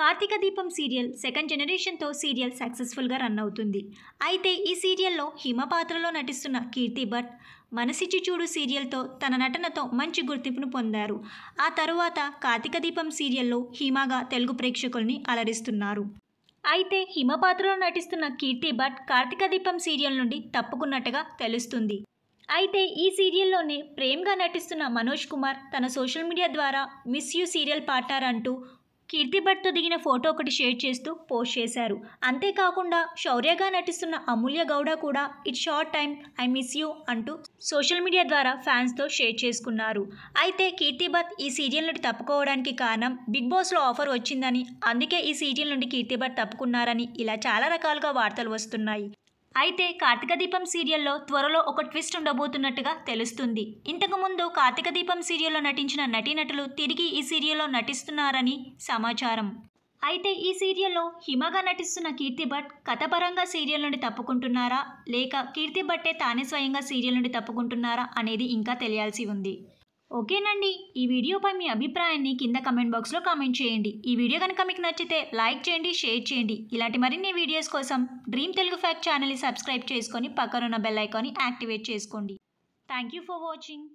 Karthika Deepam serial second జనరేషన్తో serial సక్సెస్ఫుల్గా run అవుతుంది అయితే ఈ సీరియల్లో హిమ పాత్రలో నటిస్తున్న కీర్తి భట్ మనసిచ్చి చూడు సీరియల్తో తన నటనతో మంచి గుర్తింపును పొందారు ఆ తరువాత కార్తీక దీపం సీరియల్లో హిమాగా తెలుగు ప్రేక్షకుల్ని అలరిస్తున్నారు అయితే హిమ పాత్రలో నటిస్తున్న కీర్తి భట్ కార్తీక దీపం సీరియల్ నుండి తప్పుకున్నట్టుగా తెలుస్తుంది అయితే ఈ సీరియల్లోనే ప్రేమ్గా నటిస్తున్న మనోజ్ కుమార్ తన సోషల్ మీడియా ద్వారా మిస్ యూ సీరియల్ పాటారంటూ అంటూ కీర్తి భట్తో దిగిన ఫోటో ఒకటి షేర్ చేస్తూ పోస్ట్ చేశారు అంతేకాకుండా శౌర్యగా నటిస్తున్న అమూల్య గౌడ కూడా it short time I miss you అంటూ సోషల్ మీడియా ద్వారా ఫ్యాన్స్తో షేర్ చేసుకున్నారు అయితే కీర్తి భట్ ఈ సీరియల్ నుండి తప్పుకోవడానికి కారణం బిగ్ బాస్లో ఆఫర్ వచ్చిందని అందుకే ఈ సీరియల్ నుండి కీర్తి భట్ తప్పుకున్నారని ఇలా చాలా రకాలుగా వార్తలు వస్తున్నాయి అయితే కార్తీక దీపం సీరియల్లో త్వరలో ఒక ట్విస్ట్ ఉండబోతున్నట్టుగా తెలుస్తుంది ఇంతకుముందు కార్తీక దీపం సీరియల్లో నటించిన నటీనటులు తిరిగి ఈ సీరియల్లో నటిస్తున్నారని సమాచారం అయితే ఈ సీరియల్లో హిమగా నటిస్తున్న కీర్తి భట్ కథపరంగా సీరియల్ నుండి తప్పుకుంటున్నారా లేక కీర్తి భట్టే తానే స్వయంగా సీరియల్ నుండి తప్పుకుంటున్నారా అనేది ఇంకా తెలియాల్సి ఉంది ఓకేనండి ఈ వీడియోపై మీ అభిప్రాయాన్ని కింద కమెంట్ బాక్స్లో కామెంట్ చేయండి ఈ వీడియో కనుక మీకు నచ్చితే లైక్ చేయండి షేర్ చేయండి ఇలాంటి మరిన్ని వీడియోస్ కోసం డ్రీమ్ తెలుగు ఫ్యాక్ట్ ఛానల్ని సబ్స్క్రైబ్ చేసుకొని పక్కనున్న బెల్ ఐకాన్ని యాక్టివేట్ చేసుకోండి థ్యాంక్ యూ ఫర్ వాచింగ్